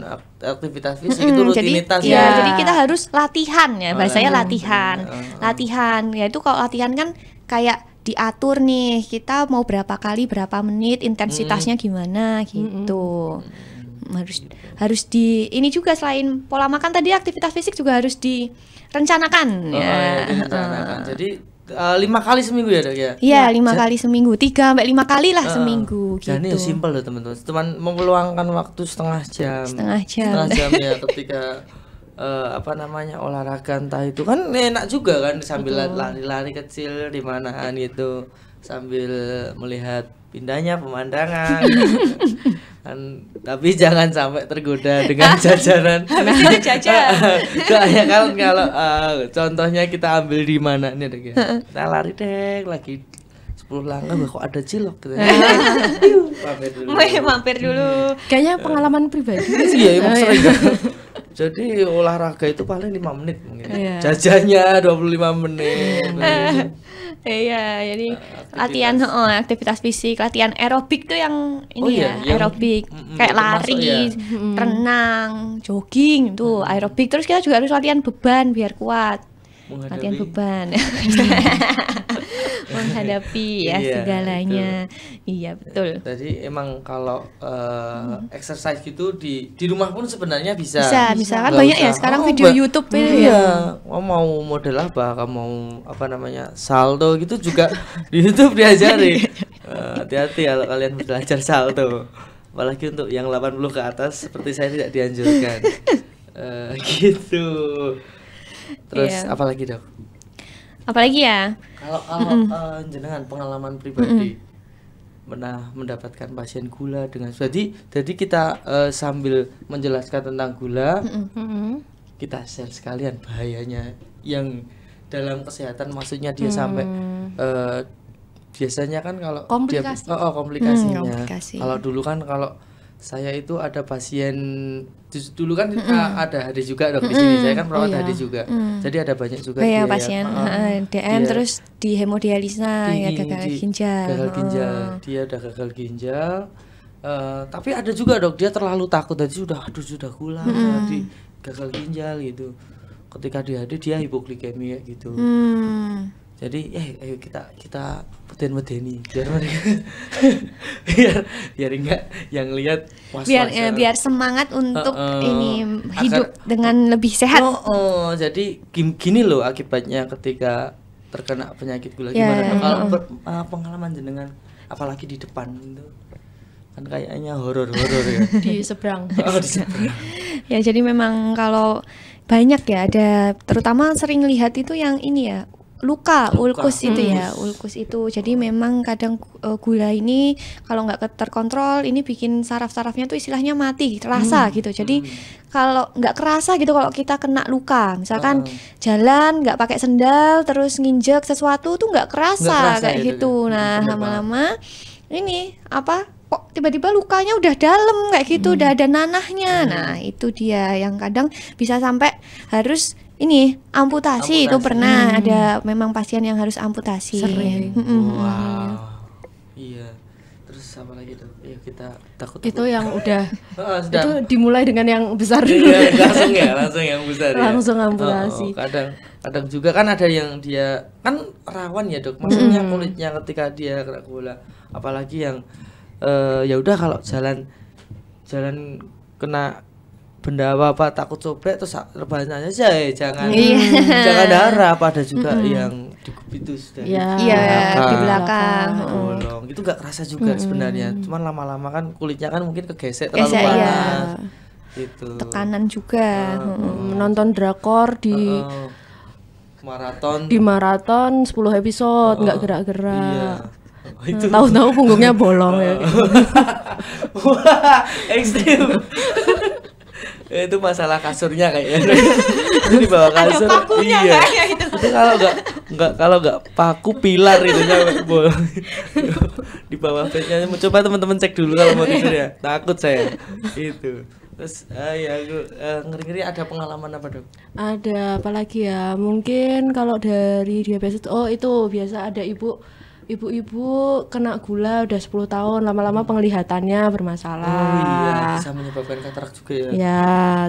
aktivitas fisik mm -hmm. itu rutinitas jadi, ya. ya. Jadi kita harus latihan ya, bahasanya oh, latihan. Oh. Latihan. Ya itu kalau latihan kan kayak diatur nih kita mau berapa kali berapa menit intensitasnya hmm. gimana gitu hmm. harus harus di ini juga selain pola makan tadi aktivitas fisik juga harus direncanakan oh, ya, ya direncanakan. Uh. jadi Uh, lima kali seminggu ya dok ya? Iya lima kali seminggu, tiga sampai lima kali lah uh, seminggu. Jadi gitu. simpel loh teman-teman, cuman mengeluangkan waktu setengah jam. Setengah jam. Setengah jam ya ketika uh, apa namanya olahraga entah itu kan enak juga kan sambil lari-lari kecil di manaan gitu sambil melihat pindahnya pemandangan kan tapi jangan sampai tergoda dengan jajanan kayak kalau uh, contohnya kita ambil di mana nih deh kita lari deh lagi sepuluh langkah kok ada cilok gitu. mampir dulu. Mampir dulu. Iya. Kayaknya pengalaman pribadi. sih ya emang oh, iya. sering. Jadi olahraga itu paling lima menit mungkin. Yeah. Jajannya 25 menit. Iya, jadi nah, latihan oh, aktivitas fisik, latihan aerobik tuh yang ini oh, iya, ya, yang, aerobik mm, kayak lari, ya. renang, jogging tuh aerobik. Terus kita juga harus latihan beban biar kuat menghadapi. latihan beban menghadapi ya iya, segalanya betul. iya betul jadi emang kalau uh, hmm. exercise gitu di di rumah pun sebenarnya bisa bisa misalkan banyak ya usah. ya sekarang oh, video YouTube ya iya. oh, mau model apa kamu mau apa namanya saldo gitu juga di YouTube diajari iya. hati eh, hati-hati kalau kalian belajar saldo, apalagi untuk yang 80 ke atas seperti saya tidak dianjurkan uh, gitu Terus yeah. apalagi dok? Apalagi ya? Kalau kalau mm -mm. jenengan pengalaman pribadi mm -mm. pernah mendapatkan pasien gula dengan jadi jadi kita uh, sambil menjelaskan tentang gula mm -mm. kita share sekalian bahayanya yang dalam kesehatan maksudnya dia mm. sampai uh, biasanya kan kalau komplikasi dia, oh, oh komplikasinya mm, komplikasi. kalau dulu kan kalau saya itu ada pasien dulu kan mm -mm. ada juga dok mm di sini saya kan perawat oh, iya. juga mm. jadi ada banyak juga dia pasien ya, uh, DM dia, terus di hemodialisa di, ya gagal di, ginjal gagal ah. ginjal oh. dia ada gagal ginjal uh, tapi ada juga dok dia terlalu takut tadi sudah aduh sudah gula mm. di gagal ginjal gitu ketika dia HD dia hipoglikemia gitu mm jadi ya ayo kita kita putin medeni biar mereka biar biar enggak yang lihat biar ya, biar semangat untuk uh, uh, ini hidup akan, dengan lebih sehat oh, oh jadi gini loh akibatnya ketika terkena penyakit gula yeah, gimana ya, kalau yeah, uh, eh, pengalaman jenengan apalagi di depan itu kan kayaknya horor-horor ya di seberang oh, di seberang ya jadi memang kalau banyak ya ada terutama sering lihat itu yang ini ya luka, ulkus hmm. itu ya, hmm. ulkus itu. Jadi memang kadang uh, gula ini kalau nggak terkontrol ini bikin saraf-sarafnya tuh istilahnya mati, terasa hmm. gitu. Jadi hmm. kalau nggak kerasa gitu kalau kita kena luka, misalkan ah. jalan nggak pakai sendal terus nginjek sesuatu tuh nggak kerasa, kerasa kayak gitu. gitu. gitu. Nah, lama-lama ini apa kok tiba-tiba lukanya udah dalam kayak gitu, udah ada nanahnya. Nah, itu dia yang kadang bisa sampai harus ini amputasi, amputasi. itu pernah hmm. ada memang pasien yang harus amputasi. Sering. Hmm. Wow. Iya. iya. Terus apa lagi tuh? Ya kita takut. Itu yang udah oh, itu dimulai dengan yang besar iya, dulu. Ya, langsung ya, langsung yang besar ya. Langsung amputasi. Oh, oh, kadang kadang juga kan ada yang dia kan rawan ya, Dok. Maksudnya hmm. kulitnya ketika dia kena bola apalagi yang uh, ya udah kalau jalan jalan kena benda apa apa takut sobek terus rebahan aja ya jangan mm. jangan darah, ada juga mm -hmm. yang itu sudah yeah. iya yeah, di belakang bolong itu gak kerasa juga mm -hmm. sebenarnya cuman lama-lama kan kulitnya kan mungkin kegesek terlalu Gesek, iya. panas yeah. gitu. tekanan juga uh, menonton drakor di uh, maraton di maraton 10 episode nggak uh, gerak-gerak yeah. Oh, tahu-tahu punggungnya bolong ya ekstrim itu masalah kasurnya kayaknya itu di bawah kasur Ada pakunya iya kayaknya itu. kalau nggak nggak kalau nggak paku pilar itu ya, di bawah bednya coba teman-teman cek dulu kalau mau tidur ya takut saya itu terus uh, ya aku eh, ngeri-ngeri ada pengalaman apa dok? Ada apa lagi ya mungkin kalau dari diabetes oh itu biasa ada ibu ibu-ibu kena gula udah 10 tahun lama-lama penglihatannya bermasalah oh, iya bisa menyebabkan katarak juga ya ya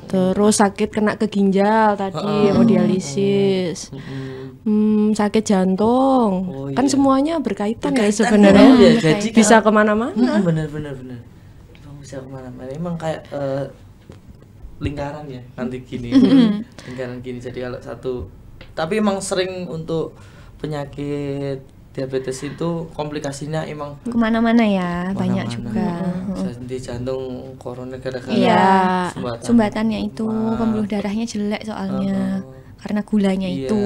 terus sakit kena ke ginjal tadi oh, dialisis. oh, oh. hmm, sakit jantung oh, kan iya. kan semuanya berkaitan, ya berkaitan ya sebenarnya ya, jadi bisa kemana-mana hmm, bener bener bisa kemana-mana emang kayak uh, lingkaran ya nanti gini lingkaran gini jadi kalau satu tapi emang sering untuk penyakit diabetes itu komplikasinya emang kemana-mana ya kemana banyak mana. juga di jantung corona gara-gara iya, sumbatan. sumbatannya itu Maaf. pembuluh darahnya jelek soalnya uh, karena gulanya iya. itu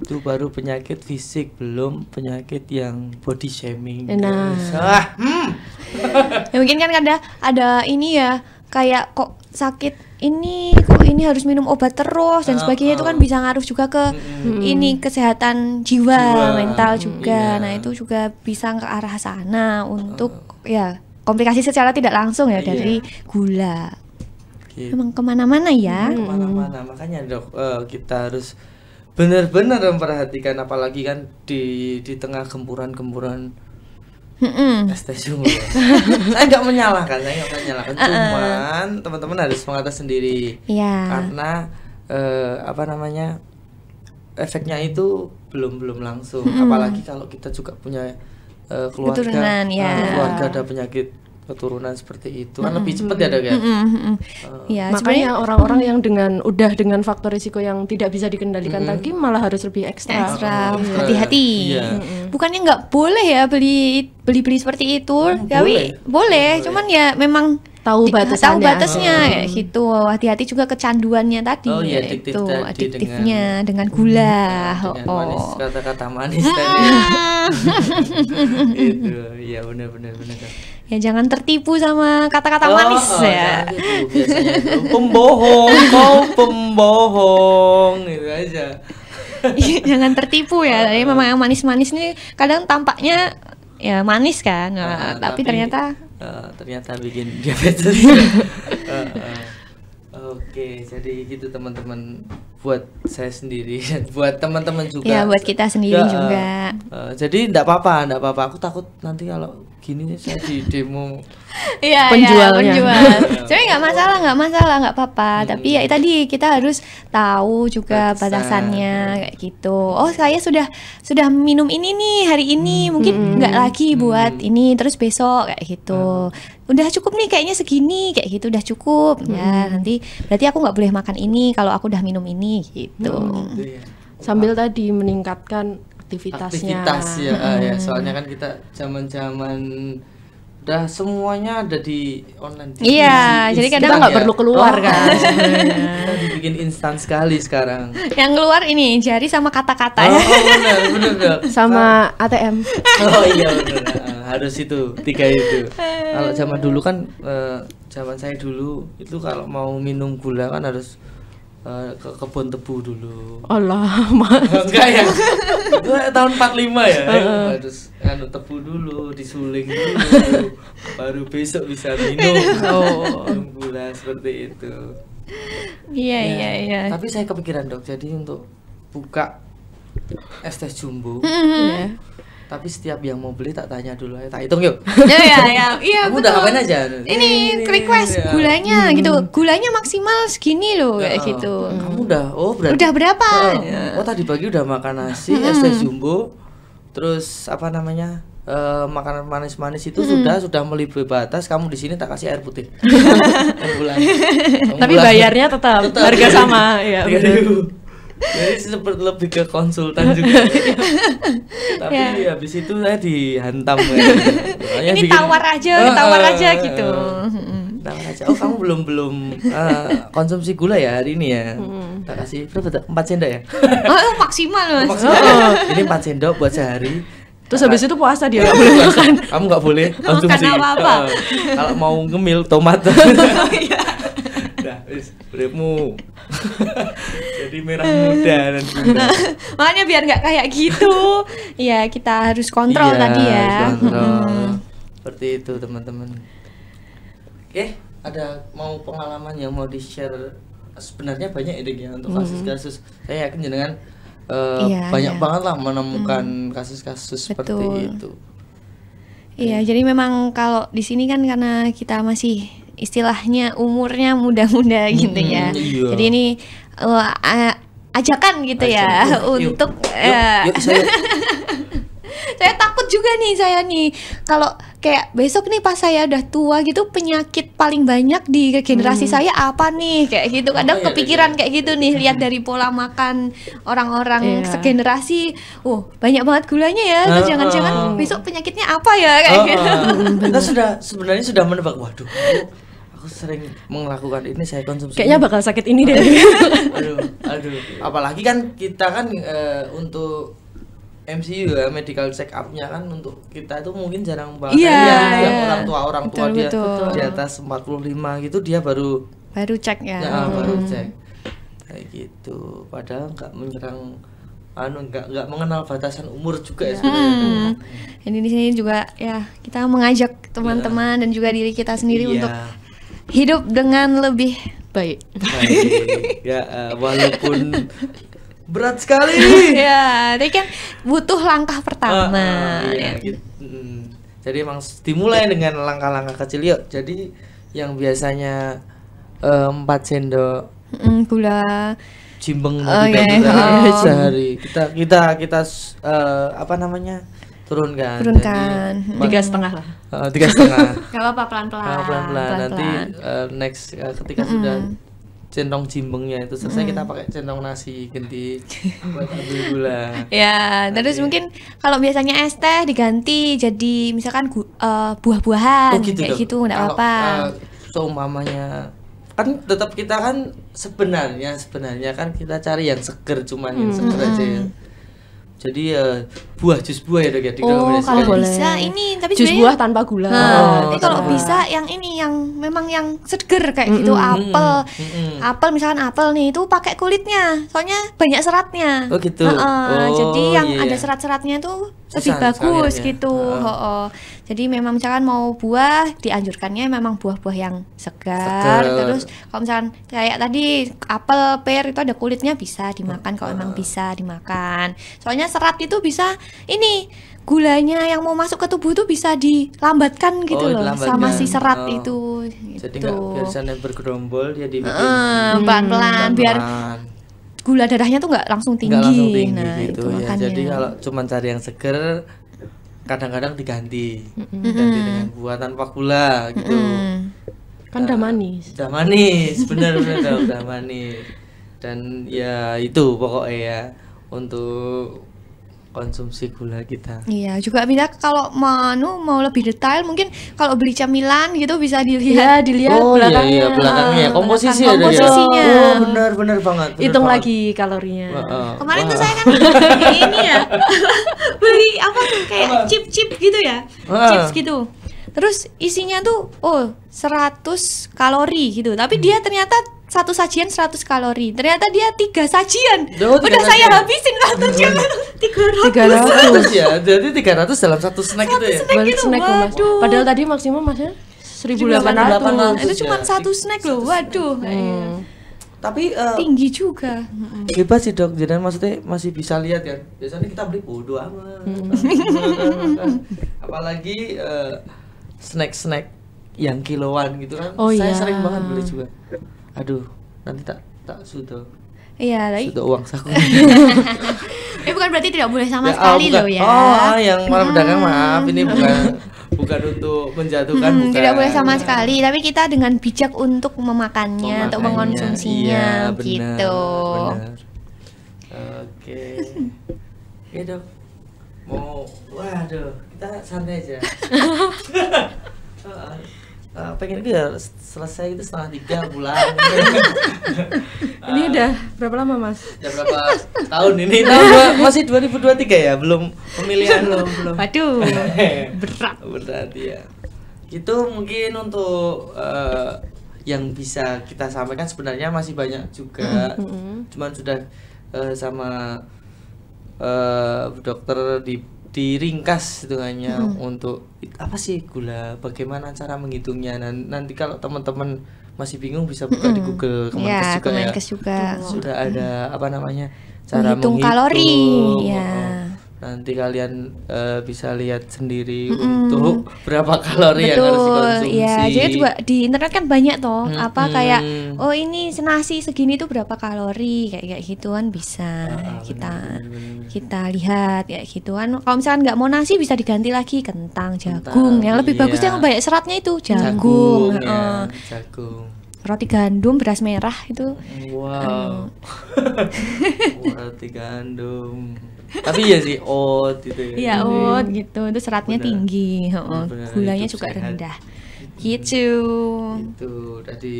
itu baru penyakit fisik belum penyakit yang body shaming nah ah, hmm. ya, mungkin kan ada ada ini ya kayak kok sakit ini kok ini harus minum obat terus dan ah, sebagainya itu kan ah. bisa ngaruh juga ke mm. ini kesehatan jiwa, jiwa. mental juga. iya. Nah, itu juga bisa ke arah sana untuk uh. ya komplikasi secara tidak langsung ya dari iya. gula. Gitu. Emang kemana-mana ya. Hmm, kemana-mana makanya dok uh, kita harus benar-benar memperhatikan apalagi kan di di tengah gempuran-gempuran Mm-mm. es teh saya nggak menyalahkan saya nggak menyalahkan uh-uh. teman-teman harus mengatas sendiri yeah. karena uh, apa namanya efeknya itu belum belum langsung mm. apalagi kalau kita juga punya uh, keluarga Keturunan, ya. Yeah. keluarga ada penyakit keturunan seperti itu kan mm-hmm. lebih cepat ya dok ya. Mm-hmm. Uh, ya makanya orang-orang yang dengan udah dengan faktor risiko yang tidak bisa dikendalikan mm-hmm. lagi malah harus lebih ekstra. Ekstra, hati-hati. Yeah. Mm-hmm. Bukannya nggak boleh ya beli beli beli seperti itu, mm, ya, boleh. boleh. Boleh, cuman ya memang tahu batasnya. Tahu batasnya oh. ya, gitu. Hati-hati juga kecanduannya tadi. Oh iya, adiktif itu tadi adiktifnya dengan, dengan gula. Dengan oh, oh. manis kata-kata manis tadi. itu, ya benar-benar benar. benar, benar ya jangan tertipu sama kata-kata oh, manis oh, ya pembohong kau pembohong gitu aja iya, jangan tertipu ya tapi oh, oh. memang yang manis-manis nih kadang tampaknya ya manis kan uh, tapi, tapi ternyata uh, ternyata bikin diabetes uh, uh. oke okay, jadi gitu teman-teman buat saya sendiri dan buat teman-teman juga. Ya, buat kita sendiri ya, juga. Uh, uh, jadi tidak apa-apa, tidak apa-apa. Aku takut nanti kalau gini saya di demo iya, iya, penjualnya. Ya, penjual. Iya. nggak masalah, nggak masalah, nggak apa-apa. Hmm. Tapi ya tadi kita harus tahu juga Batasan. batasannya kayak gitu. Oh, saya sudah sudah minum ini nih hari ini, hmm. mungkin hmm. nggak hmm. lagi buat ini terus besok kayak gitu. Hmm. Udah cukup nih kayaknya segini kayak gitu udah cukup. Ya, hmm. Ya, nanti berarti aku nggak boleh makan ini kalau aku udah minum ini gitu. Hmm, gitu ya. Sambil ah. tadi meningkatkan aktivitasnya. Aktivitas ya, ah, ya. hmm. ya. Soalnya kan kita zaman-zaman udah semuanya ada di online. TV. iya, di, iya, jadi kadang nggak ya. perlu keluar oh, kan. Iya, iya, kita dibikin instan sekali sekarang. Yang keluar ini jari sama kata-kata ya. oh, ya. Oh, benar, benar, benar. Sama ah. ATM. Oh iya benar. Ah, harus itu, tiga itu. Kalau zaman dulu kan eh, zaman saya dulu itu kalau mau minum gula kan harus uh, ke kebun tebu dulu. Allah, mas. Enggak ya. Gue tahun lima ya. Uh. Harus anu tebu dulu, disuling dulu. baru besok bisa minum. Oh, iya. gula seperti itu. Iya, ya, iya, iya. Tapi saya kepikiran, Dok. Jadi untuk buka es teh jumbo. Mm -hmm. ya, tapi setiap yang mau beli tak tanya dulu ya tak hitung yuk ya ya ya iya kamu betul. udah ngapain aja ini request ya. gulanya hmm. gitu gulanya maksimal segini loh ya. kayak gitu hmm. kamu udah oh berarti udah berapa oh, oh tadi pagi udah makan nasi hmm. es jumbo terus apa namanya Uh, makanan manis-manis itu sudah sudah melebihi batas kamu di sini tak kasih air putih tapi bayarnya tetap, tetap harga sama ya jadi seperti lebih ke konsultan juga. Tapi ya. habis itu saya dihantam. Ya. Ini bikin, tawar aja, uh, tawar aja gitu. Tawar aja. Oh kamu belum belum uh, konsumsi gula ya hari ini ya? Hmm. Tak kasih berapa? Empat sendok ya? oh, maksimal mas. maksimal. Oh. Ini empat sendok buat sehari. Terus habis itu puasa dia nggak boleh makan. Kamu nggak boleh konsumsi. Makan apa-apa. Kalau mau ngemil tomat. Oh, iya. Nah, beremu jadi merah eh. muda dan nah, makanya biar nggak kayak gitu ya kita harus kontrol iya, tadi ya kontrol. seperti itu teman-teman oke ada mau pengalaman yang mau di share sebenarnya banyak ide ya untuk kasus-kasus saya yakin dengan uh, eh, iya, banyak iya. banget lah menemukan kasus-kasus hmm. seperti itu Iya, jadi memang kalau di sini kan karena kita masih istilahnya umurnya muda-muda hmm, gitu ya. Hmm, iya. Jadi ini uh, ajakan gitu Ajak. ya yuk, untuk yuk, uh, yuk, eh, saya. saya takut juga nih saya nih kalau kayak besok nih pas saya udah tua gitu penyakit paling banyak di generasi hmm. saya apa nih kayak gitu oh, kadang oh, iya, kepikiran iya. kayak gitu nih lihat dari pola makan orang-orang yeah. segenerasi oh banyak banget gulanya ya terus jangan-jangan uh, besok penyakitnya apa ya kayak uh, gitu kita sudah sebenarnya sudah menebak waduh aku sering melakukan ini saya konsumsi kayaknya bakal sakit ini deh aduh aduh apalagi kan kita kan e, untuk MCU ya medical check up-nya kan untuk kita itu mungkin jarang banget yeah, ya, yeah. orang tua orang tua betul, dia betul. di atas 45 gitu dia baru baru cek ya, ya hmm. baru cek kayak gitu padahal nggak menyerang anu nggak nggak mengenal batasan umur juga ya, ya hmm. ini di sini juga ya kita mengajak teman-teman ya. dan juga diri kita sendiri ya. untuk hidup dengan lebih baik. baik. ya uh, walaupun berat sekali. ya, tapi kan butuh langkah pertama. Uh, uh, iya, ya. Jadi emang dimulai dengan langkah-langkah kecil yuk. Jadi yang biasanya eh, empat uh, sendok mm, gula jimbeng oh, kita yeah. oh. sehari. Kita kita kita uh, apa namanya? turunkan turunkan tiga setengah lah eh, tiga setengah nggak apa-apa pelan-pelan pelan-pelan nanti uh, next uh, ketika mm -hmm. sudah centong jimbengnya itu selesai mm. kita pakai cendong nasi ganti buat gula ya Nanti. terus mungkin kalau biasanya es teh diganti jadi misalkan uh, buah-buahan oh, gitu kayak dong. gitu nggak apa-apa uh, mamanya kan tetap kita kan sebenarnya sebenarnya kan kita cari yang seger cuman hmm. yang seger aja ya. jadi uh, buah jus buah ya dok ya oh kalau boleh. bisa ini tapi jus buah tanpa gula nah, oh, tapi kalau bisa yang ini yang memang yang seger kayak mm -hmm. gitu apel mm -hmm. apel misalkan apel nih itu pakai kulitnya soalnya banyak seratnya oh gitu uh -uh. Oh, jadi yang yeah. Iya. ada serat-seratnya itu lebih gitu bagus sekalian, ya. gitu uh. oh, oh. jadi memang misalkan mau buah dianjurkannya memang buah-buah yang segar, seger. terus kalau misalkan kayak tadi apel pear itu ada kulitnya bisa dimakan kalau memang bisa dimakan soalnya serat itu bisa ini gulanya yang mau masuk ke tubuh itu bisa dilambatkan gitu oh, loh sama si serat oh. itu jadi nggak gak gitu. biasanya bergerombol ya di uh, pelan-pelan biar gula darahnya tuh nggak langsung tinggi, gak langsung tinggi nah gitu itu ya. jadi kalau cuma cari yang seger kadang-kadang diganti mm-hmm. dengan buah tanpa gula gitu mm-hmm. kan udah nah, manis udah manis bener bener udah manis dan ya itu pokoknya ya untuk konsumsi gula kita. Iya, juga bisa kalau mau mau lebih detail mungkin kalau beli camilan gitu bisa dilihat ya, dilihat oh, belakangnya. Iya, iya, belakangnya ya. komposisi Belakang, ada ya? komposisinya. Ya. Oh, benar benar banget. Bener Hitung banget. lagi kalorinya. Wah, uh, Kemarin wah. tuh saya kan ini ya. beli apa tuh kayak chip-chip gitu ya. Wah. Chips gitu. Terus isinya tuh oh 100 kalori gitu. Tapi hmm. dia ternyata satu sajian 100 kalori. Ternyata dia tiga sajian. Duh, Udah saya habisin satu jam tiga ratus ya. Jadi tiga ratus dalam satu snack satu itu snack ya. Snack itu, snack waduh. Mas. Padahal tadi maksimum masnya seribu delapan ratus Itu cuma ya, satu snack loh. Waduh. Hmm. Iya. Tapi uh, tinggi juga. Hebat sih dok, jadi maksudnya masih bisa lihat ya. Biasanya kita beli bodoh amat. Hmm. Apalagi uh, snack-snack yang kiloan gitu kan. Oh, saya iya. sering banget beli juga aduh nanti tak tak sudah Iya, lagi. Sudah uang saku. eh bukan berarti tidak boleh sama ya, ah, sekali loh ya. Oh, ah, yang malam ah. pedagang hmm. maaf ini bukan bukan untuk menjatuhkan hmm, bukan. Tidak boleh sama iya. sekali, tapi kita dengan bijak untuk memakannya, Memakannya, untuk mengonsumsinya iya, benar, gitu. Benar. Oke. Okay. Iya, dok. Mau waduh, kita santai aja. Nah, pengen gue selesai itu setengah tiga bulan ini uh, udah berapa lama mas? udah berapa tahun ini tahun dua, masih 2023 ya belum pemilihan belum belum aduh berat berat ya itu mungkin untuk uh, yang bisa kita sampaikan sebenarnya masih banyak juga mm-hmm, mm-hmm. cuman sudah uh, sama uh, dokter di diringkas itu hanya hmm. untuk apa sih gula bagaimana cara menghitungnya dan nah, nanti kalau teman-teman masih bingung bisa buka hmm. di Google Kemenkes ya, juga Kemenkes ya juga. sudah ada hmm. apa namanya cara menghitung, menghitung kalori ya oh, oh nanti kalian uh, bisa lihat sendiri mm -hmm. untuk berapa kalori Betul. yang harus dikonsumsi. Ya, jadi juga di internet kan banyak toh mm -hmm. apa kayak oh ini senasi segini tuh berapa kalori kayak kayak gituan bisa ah, kita bener, bener, kita lihat ya gituan. Kalau misalkan nggak mau nasi bisa diganti lagi kentang, jagung. Kentang, yang lebih iya. bagus yang banyak seratnya itu jagung. Jagung. Ya, jagung roti gandum beras merah itu wow roti gandum tapi ya sih oat gitu ya iya hmm. oat gitu itu seratnya bener. tinggi oh, gulanya juga sehat. rendah hmm. gitu itu tadi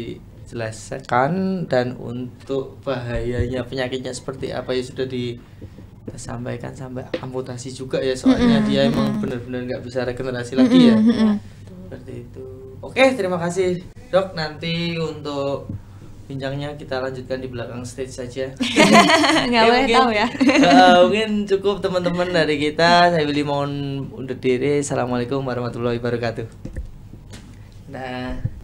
jelaskan dan untuk bahayanya penyakitnya seperti apa ya sudah di sampaikan sampai amputasi juga ya soalnya dia emang benar-benar nggak bisa regenerasi lagi ya seperti itu oke terima kasih dok nanti untuk bincangnya kita lanjutkan di belakang stage saja. Nggak ya, boleh mungkin, tahu ya. uh, mungkin cukup teman-teman dari kita. Saya Willy mohon undur diri. Assalamualaikum warahmatullahi wabarakatuh. Nah.